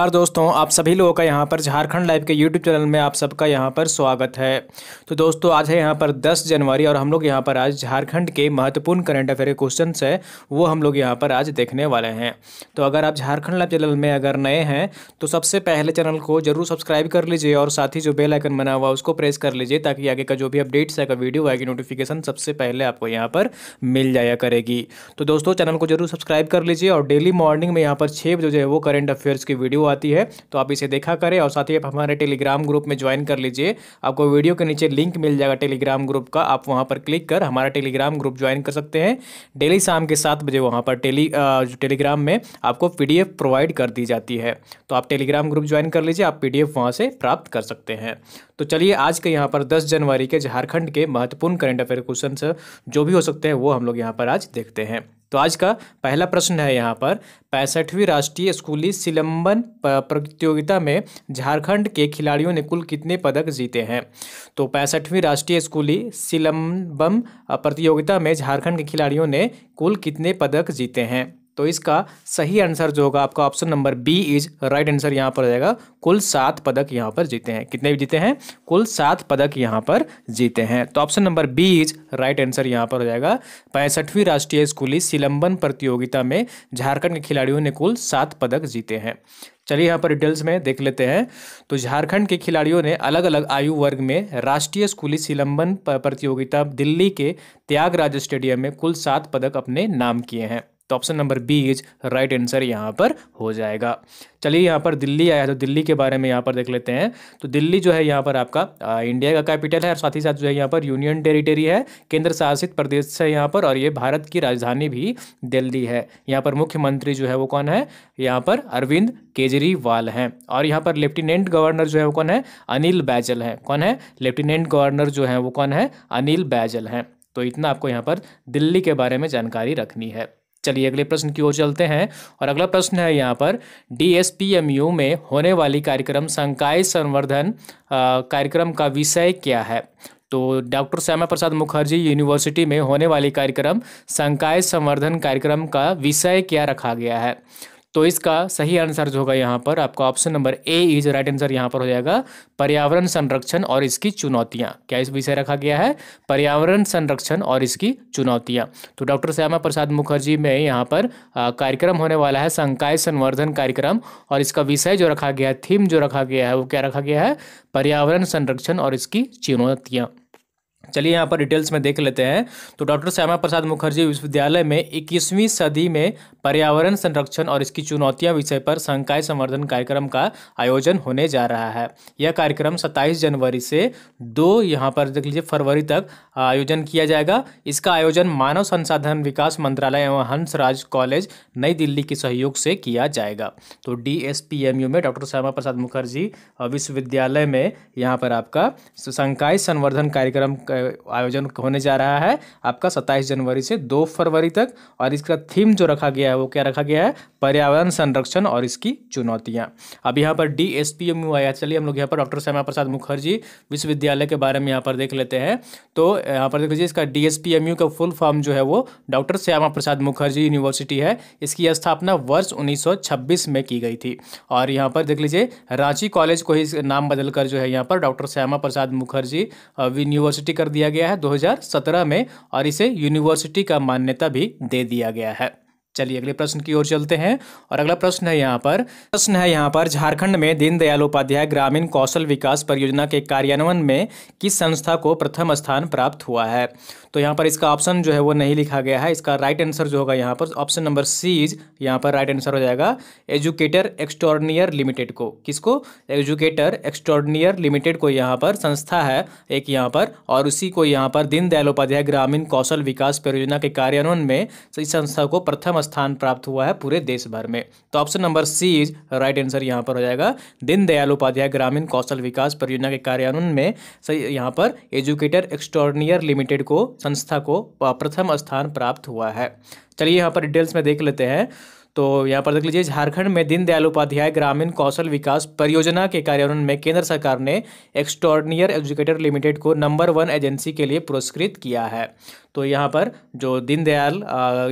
नमस्कार दोस्तों आप सभी लोगों का यहाँ पर झारखंड लाइव के यूट्यूब चैनल में आप सबका यहाँ पर स्वागत है तो दोस्तों आज है यहाँ पर 10 जनवरी और हम लोग यहाँ पर आज झारखंड के महत्वपूर्ण करंट अफेयर क्वेश्चन है वो हम लोग यहाँ पर आज देखने वाले हैं तो अगर आप झारखंड लाइव चैनल में अगर नए हैं तो सबसे पहले चैनल को जरूर सब्सक्राइब कर लीजिए और साथ ही जो बेलाइकन बना हुआ उसको प्रेस कर लीजिए ताकि आगे का जो भी अपडेट्स है वीडियो आएगी नोटिफिकेशन सबसे पहले आपको यहाँ पर मिल जाया करेगी तो दोस्तों चैनल को जरूर सब्सक्राइब कर लीजिए और डेली मॉर्निंग में यहाँ पर छः बजे जो है वो करंट अफेयर्स की वीडियो आती है तो आप इसे देखा करें और साथ ही आप हमारे टेलीग्राम ग्रुप में ज्वाइन कर लीजिए आपको वीडियो के नीचे लिंक मिल जाएगा टेलीग्राम ग्रुप का आप वहाँ पर क्लिक कर हमारा टेलीग्राम ग्रुप ज्वाइन कर सकते हैं डेली शाम के सात बजे वहाँ पर टेली टेलीग्राम में आपको पी प्रोवाइड कर दी जाती है तो आप टेलीग्राम ग्रुप ज्वाइन कर लीजिए आप पी डी से प्राप्त कर सकते हैं तो चलिए आज के यहाँ पर दस जनवरी के झारखंड के महत्वपूर्ण करेंट अफेयर क्वेश्चन जो भी हो सकते हैं वो हम लोग यहाँ पर आज देखते हैं तो आज का पहला प्रश्न है यहाँ पर पैंसठवीं राष्ट्रीय स्कूली सिलंबन प्रतियोगिता में झारखंड के खिलाड़ियों ने कुल कितने पदक जीते हैं तो पैंसठवीं राष्ट्रीय स्कूली सिलंबम प्रतियोगिता में झारखंड के खिलाड़ियों ने कुल कितने पदक जीते हैं तो इसका सही आंसर जो होगा आपका option number B is right answer यहाँ पर हो जाएगा कुल सात पदक यहाँ पर जीते हैं कितने भी जीते हैं कुल सात पदक यहाँ पर जीते हैं तो option number B is right answer यहाँ पर हो जाएगा पैंसठवीं राष्ट्रीय स्कूली सिलंबन प्रतियोगिता में झारखंड के खिलाड़ियों ने कुल सात पदक जीते हैं चलिए यहाँ पर डिटेल्स में देख लेते हैं तो झारखंड के खिलाड़ियों ने अलग अलग आयु वर्ग में राष्ट्रीय स्कूली सिलंबन प्रतियोगिता दिल्ली के त्यागराज स्टेडियम में कुल सात पदक अपने नाम किए हैं तो option number B is right answer यहाँ पर हो जाएगा चलिए यहाँ पर दिल्ली आया तो दिल्ली के बारे में यहाँ पर देख लेते हैं तो दिल्ली जो है यहाँ पर आपका आ, इंडिया का कैपिटल है और साथ ही साथ जो है यहाँ पर यूनियन टेरिटरी है केंद्र शासित प्रदेश है यहाँ पर और ये भारत की राजधानी भी दिल्ली है यहाँ पर मुख्यमंत्री जो है वो कौन है यहाँ पर अरविंद केजरीवाल हैं और यहाँ पर लेफ्टिनेंट गवर्नर जो है वो कौन है अनिल बैजल हैं कौन है लेफ्टिनेंट गवर्नर जो है वो कौन है अनिल बैजल हैं तो इतना आपको यहाँ पर दिल्ली के बारे में जानकारी रखनी है चलिए अगले प्रश्न की ओर चलते हैं और अगला प्रश्न है यहाँ पर डीएसपीएमयू में होने वाली कार्यक्रम संकाय संवर्धन कार्यक्रम का विषय क्या है तो डॉक्टर श्यामा प्रसाद मुखर्जी यूनिवर्सिटी में होने वाली कार्यक्रम संकाय संवर्धन कार्यक्रम का विषय क्या रखा गया है तो इसका सही आंसर जो होगा यहाँ पर आपका option number A is right answer यहाँ पर हो जाएगा पर्यावरण संरक्षण और इसकी चुनौतियाँ क्या इस विषय रखा गया है पर्यावरण संरक्षण और इसकी चुनौतियाँ तो डॉक्टर श्यामा प्रसाद मुखर्जी में यहाँ पर कार्यक्रम होने वाला है संकाय संवर्धन कार्यक्रम और इसका विषय जो रखा गया है थीम जो रखा गया है वो क्या रखा गया है पर्यावरण संरक्षण और इसकी चुनौतियाँ चलिए यहाँ पर डिटेल्स में देख लेते हैं तो डॉक्टर श्यामा प्रसाद मुखर्जी विश्वविद्यालय में इक्कीसवीं सदी में पर्यावरण संरक्षण और इसकी चुनौतियां विषय पर संकाय संवर्धन कार्यक्रम का आयोजन होने जा रहा है यह कार्यक्रम 27 जनवरी से दो यहाँ पर देख लीजिए फरवरी तक आयोजन किया जाएगा इसका आयोजन मानव संसाधन विकास मंत्रालय एवं हंसराज कॉलेज नई दिल्ली के सहयोग से किया जाएगा तो डी में डॉक्टर श्यामा प्रसाद मुखर्जी विश्वविद्यालय में यहाँ पर आपका संकाय संवर्धन कार्यक्रम आयोजन होने जा रहा है आपका सत्ताईस जनवरी से दो फरवरी तक और इसका थीम जो रखा गया है वो क्या रखा गया है पर्यावरण संरक्षण और इसकी चुनौतियाँ अब यहाँ पर D S P M U आया चलिए हम लोग यहाँ पर डॉक्टर श्यामा प्रसाद मुखर्जी विश्वविद्यालय के बारे में यहाँ पर देख लेते हैं तो यहाँ पर देख लीजिए इसका D S P M U का फुल फॉर्म जो है वो डॉक्टर श्यामा प्रसाद मुखर्जी यूनिवर्सिटी है इसकी स्थापना वर्ष उन्नीस में की गई थी और यहाँ पर देख लीजिए रांची कॉलेज को ही नाम बदलकर जो है यहाँ पर डॉक्टर श्यामा प्रसाद मुखर्जी यूनिवर्सिटी का कर दिया गया है 2017 में और इसे यूनिवर्सिटी का मान्यता भी दे दिया गया है चलिए अगले प्रश्न की ओर चलते हैं और अगला प्रश्न है यहाँ पर प्रश्न है यहाँ पर झारखंड में दीनदयाल उपाध्याय ग्रामीण कौशल विकास परियोजना के कार्यान्वयन में किस संस्था को प्रथम स्थान प्राप्त हुआ है तो यहाँ पर इसका ऑप्शन जो है वो नहीं लिखा गया है इसका राइट आंसर जो होगा यहाँ पर ऑप्शन नंबर सी इज यहाँ पर राइट आंसर हो जाएगा एजुकेटर एक्स्ट्रॉर्डनियर लिमिटेड को किसको एजुकेटर एक्स्ट्रॉर्डनियर लिमिटेड को यहाँ पर संस्था है एक यहाँ पर और उसी को यहाँ पर दीनदयाल उपाध्याय ग्रामीण कौशल विकास परियोजना के कार्यान्वयन में इस संस्था को प्रथम स्थान प्राप्त हुआ है पूरे देश भर में तो option number C is right answer यहाँ पर हो जाएगा दीनदयाल उपाध्याय ग्रामीण कौशल विकास परियोजना के कार्यान्वयन में सही यहाँ पर एजुकेटर एक्सटोर्नियर लिमिटेड को संस्था को प्रथम स्थान प्राप्त हुआ है चलिए यहाँ पर डिटेल्स में देख लेते हैं तो यहाँ पर देख लीजिए झारखंड में दीनदयाल उपाध्याय ग्रामीण कौशल विकास परियोजना के कार्यान्वयन में केंद्र सरकार ने एक्सटोर्नियर एजुकेटर लिमिटेड को नंबर वन एजेंसी के लिए पुरस्कृत किया है तो यहाँ पर जो दीनदयाल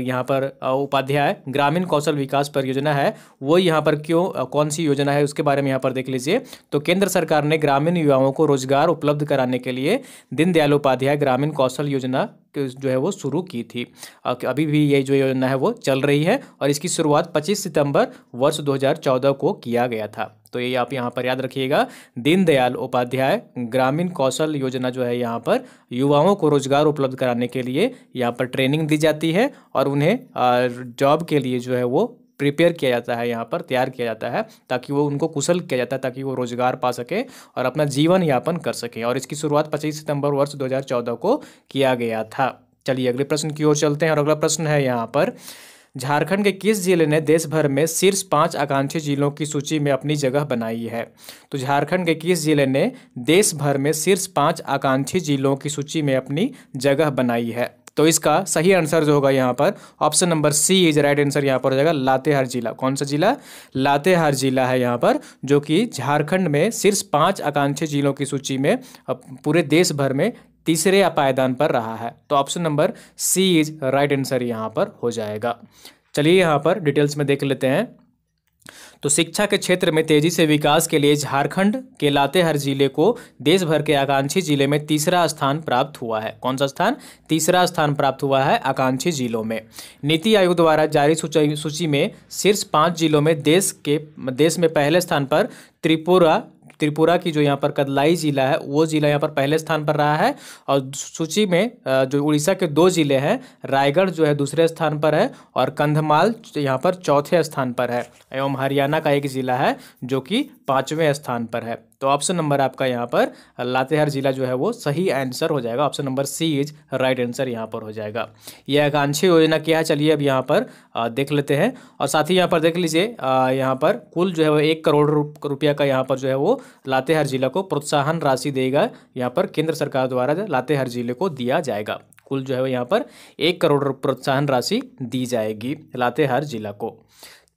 यहाँ पर उपाध्याय ग्रामीण कौशल विकास परियोजना है वो यहाँ पर क्यों कौन सी योजना है उसके बारे में यहाँ पर देख लीजिए तो केंद्र सरकार ने ग्रामीण युवाओं को रोजगार उपलब्ध कराने के लिए दीनदयाल उपाध्याय ग्रामीण कौशल योजना जो है वो शुरू की थी अभी भी ये जो योजना है वो चल रही है और इसकी शुरुआत 25 सितंबर वर्ष 2014 को किया गया था तो ये आप यहाँ पर याद रखिएगा दीनदयाल उपाध्याय ग्रामीण कौशल योजना जो है यहाँ पर युवाओं को रोजगार उपलब्ध कराने के लिए यहाँ पर ट्रेनिंग दी जाती है और उन्हें जॉब के लिए जो है वो प्रिपेयर किया जाता है यहाँ पर तैयार किया जाता है ताकि वो उनको कुशल किया जाता है ताकि वो रोजगार पा सके और अपना जीवन यापन कर सके और इसकी शुरुआत पच्चीस सितंबर वर्ष 2014 को किया गया था चलिए अगले प्रश्न की ओर चलते हैं और अगला प्रश्न है यहाँ पर झारखंड के किस जिले ने देश भर में शीर्ष पाँच आकांक्षी जिलों की सूची में अपनी जगह बनाई है तो झारखंड के किस जिले ने देश भर में शीर्ष पाँच आकांक्षी जिलों की सूची में अपनी जगह बनाई है तो इसका सही आंसर जो होगा यहाँ पर option number C is right answer यहाँ पर हो जाएगा लातेहार जिला कौन सा जिला लातेहार जिला है यहाँ पर जो कि झारखंड में सिर्फ पाँच आकांक्षी जिलों की सूची में पूरे देश भर में तीसरे पायदान पर रहा है तो option number C is right answer यहाँ पर हो जाएगा चलिए यहाँ पर डिटेल्स में देख लेते हैं तो शिक्षा के क्षेत्र में तेजी से विकास के लिए झारखंड के लातेहर जिले को देश भर के आकांक्षी जिले में तीसरा स्थान प्राप्त हुआ है कौन सा स्थान तीसरा स्थान प्राप्त हुआ है आकांक्षी जिलों में नीति आयोग द्वारा जारी सूची में शीर्ष पाँच जिलों में देश के देश में पहले स्थान पर त्रिपुरा त्रिपुरा की जो यहाँ पर कदलाई ज़िला है वो ज़िला यहाँ पर पहले स्थान पर रहा है और सूची में जो उड़ीसा के दो ज़िले हैं रायगढ़ जो है दूसरे स्थान पर है और कंधमाल यहाँ पर चौथे स्थान पर है एवं हरियाणा का एक ज़िला है जो कि पाँचवें स्थान पर है तो ऑप्शन नंबर आपका यहाँ पर लातेहार जिला जो है वो सही आंसर हो जाएगा option number C is right answer यहाँ पर हो जाएगा यह आकांक्षी योजना क्या है चलिए अब यहाँ पर देख लेते हैं और साथ ही यहाँ पर देख लीजिए यहाँ पर कुल जो है वो एक करोड़ रुपया का यहाँ पर जो है वो लातेहार जिला को प्रोत्साहन राशि देगा यहाँ पर केंद्र सरकार द्वारा लातेहार जिले को दिया जाएगा कुल जो है वो यहाँ पर एक करोड़ प्रोत्साहन राशि दी जाएगी लातेहार जिला को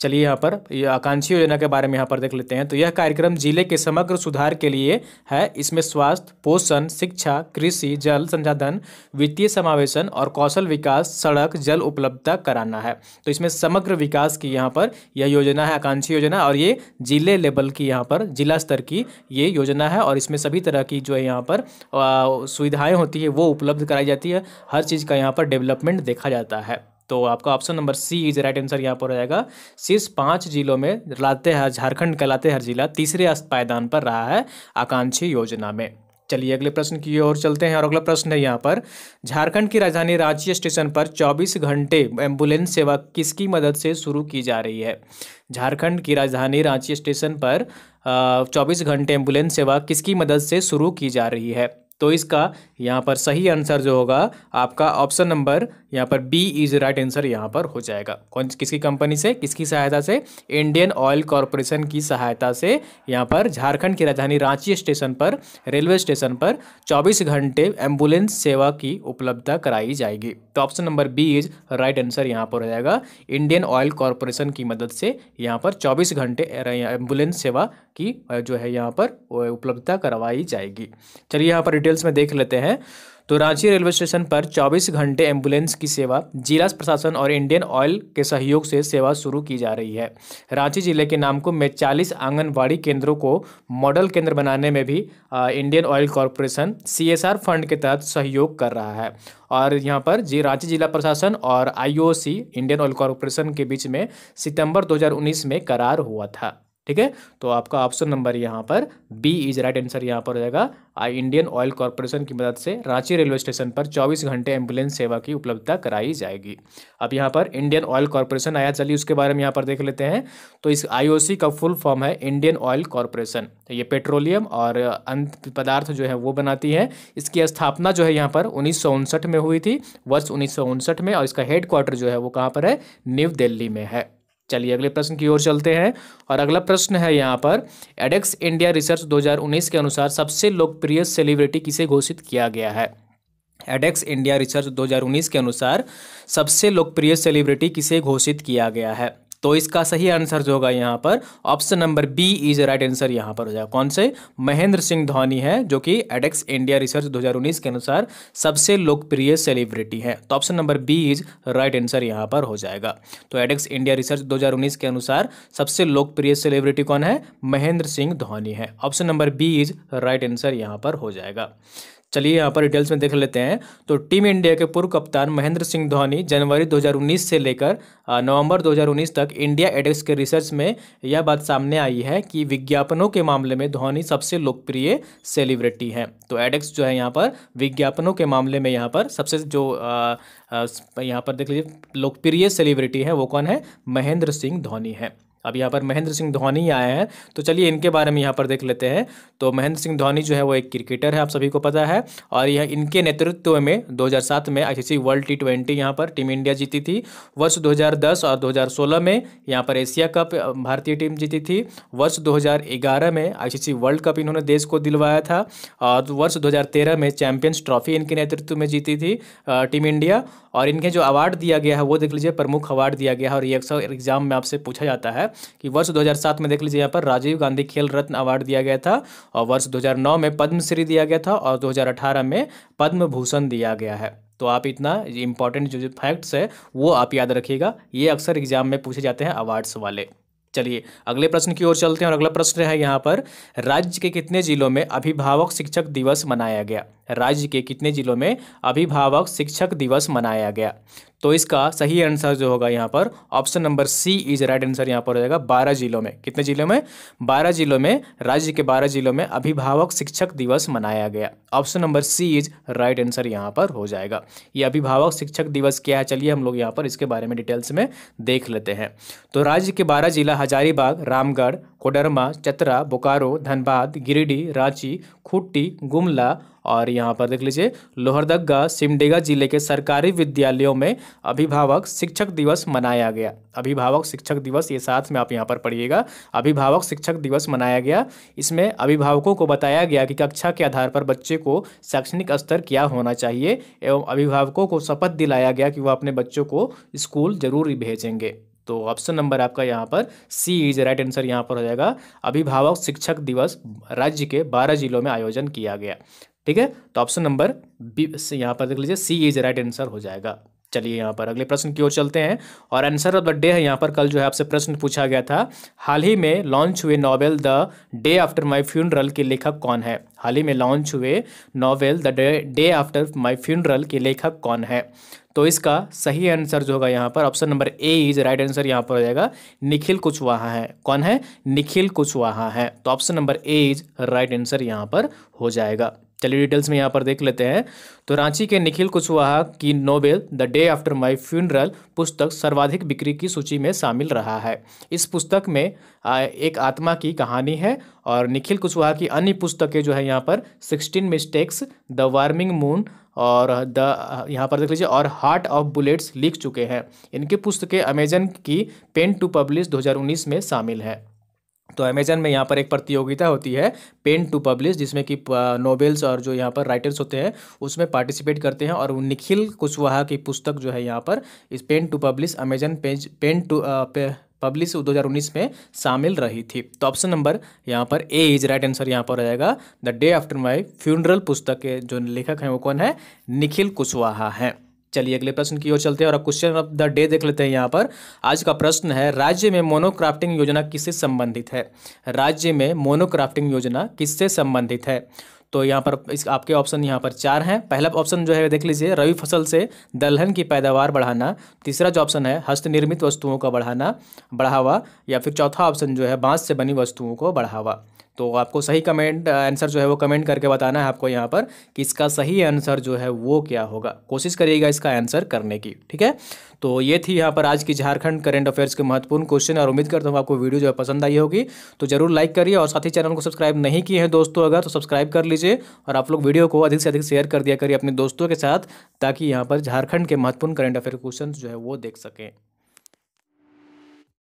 चलिए यहाँ पर यह आकांक्षी योजना के बारे में यहाँ पर देख लेते हैं तो यह कार्यक्रम जिले के समग्र सुधार के लिए है इसमें स्वास्थ्य पोषण शिक्षा कृषि जल संसाधन वित्तीय समावेशन और कौशल विकास सड़क जल उपलब्धता कराना है तो इसमें समग्र विकास की यहाँ पर यह योजना है आकांक्षी योजना और ये जिले लेवल की यहाँ पर जिला स्तर की ये योजना है और इसमें सभी तरह की जो है यहाँ पर सुविधाएँ होती है वो उपलब्ध कराई जाती है हर चीज़ का यहाँ पर डेवलपमेंट देखा जाता है तो आपका option number C is right answer यहाँ पर हो जाएगा शीर्ष पाँच जिलों में लातेहार झारखंड का लातेहार जिला तीसरे पायदान पर रहा है आकांक्षी योजना में चलिए अगले प्रश्न की ओर चलते हैं और अगला प्रश्न है यहाँ पर झारखंड की राजधानी रांची स्टेशन पर 24 घंटे एम्बुलेंस सेवा किसकी मदद से शुरू की जा रही है झारखंड की राजधानी रांची स्टेशन पर चौबीस घंटे एम्बुलेंस सेवा किसकी मदद से शुरू की जा रही है तो इसका यहाँ पर सही आंसर जो होगा आपका ऑप्शन नंबर यहाँ पर बी इज राइट आंसर यहाँ पर हो जाएगा कौन किसकी कंपनी से किसकी सहायता से इंडियन ऑयल कॉरपोरेशन की सहायता से यहाँ पर झारखंड की राजधानी रांची स्टेशन पर रेलवे स्टेशन पर 24 घंटे एम्बुलेंस सेवा की उपलब्धता कराई जाएगी तो option number B is right answer यहाँ पर हो जाएगा इंडियन ऑयल कॉरपोरेशन की मदद से यहाँ पर चौबीस घंटे एम्बुलेंस सेवा की जो है यहाँ पर उपलब्धता करवाई जाएगी चलिए यहाँ पर डिटेल्स में देख लेते हैं तो रांची रेलवे स्टेशन पर 24 घंटे एम्बुलेंस की सेवा जिला प्रशासन और इंडियन ऑयल के सहयोग से सेवा शुरू की जा रही है रांची जिले के नामकुम में 40 आंगनबाड़ी केंद्रों को मॉडल केंद्र बनाने में भी Indian Oil Corporation CSR fund के तहत सहयोग कर रहा है और यहाँ पर जी रांची जिला प्रशासन और आईओसी इंडियन ऑयल कॉरपोरेशन के बीच में सितंबर 2019 में करार हुआ था ठीक है तो आपका ऑप्शन नंबर यहाँ पर बी इज राइट आंसर यहाँ पर हो जाएगा आई इंडियन ऑयल कॉरपोरेशन की मदद से रांची रेलवे स्टेशन पर 24 घंटे एम्बुलेंस सेवा की उपलब्धता कराई जाएगी अब यहाँ पर इंडियन ऑयल कॉरपोरेशन आया चलिए उसके बारे में यहाँ पर देख लेते हैं तो इस आईओसी का फुल फॉर्म है इंडियन ऑयल कॉरपोरेशन ये पेट्रोलियम और अंत पदार्थ जो है वो बनाती है इसकी स्थापना जो है यहाँ पर उन्नीस में हुई थी वर्ष उन्नीस में और इसका हेड क्वार्टर जो है वो कहाँ पर है न्यू दिल्ली में है चलिए अगले प्रश्न की ओर चलते हैं और अगला प्रश्न है यहाँ पर एडेक्स इंडिया रिसर्च 2019 के अनुसार सबसे लोकप्रिय सेलिब्रिटी किसे घोषित किया गया है एडेक्स इंडिया रिसर्च 2019 के अनुसार सबसे लोकप्रिय सेलिब्रिटी किसे घोषित किया गया है तो इसका सही आंसर जो होगा यहाँ पर option number B is right answer यहाँ पर हो जाएगा कौन से महेंद्र सिंह धोनी है जो कि एडेक्स इंडिया रिसर्च 2019 के अनुसार सबसे लोकप्रिय सेलिब्रिटी है तो option number B is right answer यहाँ पर हो जाएगा तो एडेक्स इंडिया रिसर्च 2019 के अनुसार सबसे लोकप्रिय सेलिब्रिटी कौन है महेंद्र सिंह धोनी है option number B is right answer यहाँ पर हो जाएगा चलिए यहाँ पर डिटेल्स में देख लेते हैं तो टीम इंडिया के पूर्व कप्तान महेंद्र सिंह धोनी जनवरी 2019 से लेकर नवंबर 2019 तक इंडिया एडेक्स के रिसर्च में यह बात सामने आई है कि विज्ञापनों के मामले में धोनी सबसे लोकप्रिय सेलिब्रिटी हैं तो एडेक्स जो है यहाँ पर विज्ञापनों के मामले में यहाँ पर सबसे जो यहाँ पर देख लीजिए लोकप्रिय सेलिब्रिटी है वो कौन है महेंद्र सिंह धोनी है अब यहाँ पर महेंद्र सिंह धोनी आए हैं तो चलिए इनके बारे में यहाँ पर देख लेते हैं तो महेंद्र सिंह धोनी जो है वो एक क्रिकेटर है आप सभी को पता है और यह इनके नेतृत्व में 2007 में आईसीसी वर्ल्ड टी ट्वेंटी यहाँ पर टीम इंडिया जीती थी वर्ष 2010 और 2016 में यहाँ पर एशिया कप भारतीय टीम जीती थी वर्ष दो में आई वर्ल्ड कप इन्होंने देश को दिलवाया था और वर्ष दो में चैंपियंस ट्रॉफी इनके नेतृत्व में जीती थी टीम इंडिया और इनके जो अवार्ड दिया गया है वो देख लीजिए प्रमुख अवार्ड दिया गया है और ये अक्सर एग्जाम में आपसे पूछा जाता है कि वर्ष 2007 में देख लीजिए यहाँ पर राजीव गांधी खेल रत्न अवार्ड दिया गया था और वर्ष 2009 में पद्मश्री दिया गया था और 2018 में पद्म भूषण दिया गया है तो आप इतना इंपॉर्टेंट जो जो फैक्ट्स है वो आप याद रखिएगा ये अक्सर एग्जाम में पूछे जाते हैं अवार्ड्स वाले चलिए अगले प्रश्न की ओर चलते हैं और अगला प्रश्न है यहाँ पर राज्य के कितने जिलों में अभिभावक शिक्षक दिवस मनाया गया राज्य के कितने जिलों में अभिभावक शिक्षक दिवस मनाया गया तो इसका सही आंसर जो होगा यहाँ पर option number C is right answer यहाँ पर हो जाएगा बारह जिलों में कितने जिलों में बारह जिलों में राज्य के बारह जिलों में अभिभावक शिक्षक दिवस मनाया गया option number C is right answer यहाँ पर हो जाएगा ये अभिभावक शिक्षक दिवस क्या है चलिए हम लोग यहाँ पर इसके बारे में डिटेल्स में देख लेते हैं तो राज्य के बारह जिला हजारीबाग रामगढ़ कोडरमा चतरा बोकारो धनबाद गिरिडीह रांची खुट्टी गुमला और यहाँ पर देख लीजिए लोहरदगा सिमडेगा जिले के सरकारी विद्यालयों में अभिभावक शिक्षक दिवस मनाया गया अभिभावक शिक्षक दिवस ये साथ में आप यहाँ पर पढ़िएगा अभिभावक शिक्षक दिवस मनाया गया इसमें अभिभावकों को बताया गया कि कक्षा के आधार पर बच्चे को शैक्षणिक स्तर क्या होना चाहिए एवं अभिभावकों को शपथ दिलाया गया कि वह अपने बच्चों को स्कूल जरूर भेजेंगे तो ऑप्शन नंबर आपका यहाँ पर सी इज राइट आंसर यहाँ पर हो जाएगा अभिभावक शिक्षक दिवस राज्य के बारह जिलों में आयोजन किया गया ठीक है तो ऑप्शन नंबर बी यहाँ पर देख लीजिए सी इज राइट आंसर हो जाएगा चलिए यहाँ पर अगले प्रश्न की ओर चलते हैं और आंसर ऑफ द डे है यहाँ पर कल जो है आपसे प्रश्न पूछा गया था हाल ही में लॉन्च हुए novel the day after my funeral के लेखक कौन है हाल ही में लॉन्च हुए novel the day after my funeral के लेखक कौन है तो इसका सही आंसर जो होगा यहाँ पर option number A is right answer यहाँ पर हो जाएगा निखिल कुशवाहा है कौन है निखिल कुशवाहा है तो option number A is right answer यहाँ पर हो जाएगा चलिए डिटेल्स में यहाँ पर देख लेते हैं तो रांची के निखिल कुशवाहा की novel the day after my funeral पुस्तक सर्वाधिक बिक्री की सूची में शामिल रहा है इस पुस्तक में एक आत्मा की कहानी है और निखिल कुशवाहा की अन्य पुस्तकें जो है यहाँ पर sixteen mistakes the warming moon और द यहाँ पर देख लीजिए और हार्ट ऑफ बुलेट्स लिख चुके हैं इनकी पुस्तकें अमेजन की पेन टू पब्लिश 2019 में शामिल है तो अमेजन में यहाँ पर एक प्रतियोगिता होती है पेन टू पब्लिश जिसमें कि नोवेल्स और जो यहाँ पर राइटर्स होते हैं उसमें पार्टिसिपेट करते हैं और निखिल कुशवाहा की पुस्तक जो है यहाँ पर इस pen to publish Amazon page pen to पे, पब्लिश 2019 में शामिल रही थी तो ऑप्शन नंबर यहाँ पर ए इज राइट आंसर यहाँ पर हो जाएगा the day after my funeral पुस्तक के जो लेखक हैं वो कौन है निखिल कुशवाहा हैं चलिए अगले प्रश्न की ओर चलते हैं और क्वेश्चन ऑफ द डे देख लेते हैं यहाँ पर आज का प्रश्न है राज्य में मोनोक्राफ्टिंग योजना किससे संबंधित है राज्य में मोनोक्राफ्टिंग योजना किससे संबंधित है तो यहाँ पर इस आपके ऑप्शन यहाँ पर चार हैं पहला ऑप्शन जो है देख लीजिए रवि फसल से दलहन की पैदावार बढ़ाना तीसरा जो ऑप्शन है हस्तनिर्मित वस्तुओं का बढ़ाना बढ़ावा या फिर चौथा ऑप्शन जो है बांस से बनी वस्तुओं को बढ़ावा तो आपको सही कमेंट आंसर जो है वो कमेंट करके बताना है आपको यहाँ पर कि इसका सही आंसर जो है वो क्या होगा कोशिश करिएगा इसका आंसर करने की ठीक है तो ये थी यहाँ पर आज की झारखंड करंट अफेयर्स के महत्वपूर्ण क्वेश्चन और उम्मीद करता हूँ आपको वीडियो जो है पसंद आई होगी तो जरूर लाइक करिए और साथ ही चैनल को सब्सक्राइब नहीं किए हैं दोस्तों अगर तो सब्सक्राइब कर लीजिए और आप लोग वीडियो को अधिक से अधिक शेयर कर दिया करिए अपने दोस्तों के साथ ताकि यहाँ पर झारखंड के महत्वपूर्ण करंट अफेयर क्वेश्चन जो है वो देख सकें